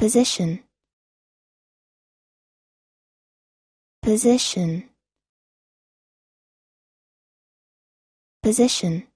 position position position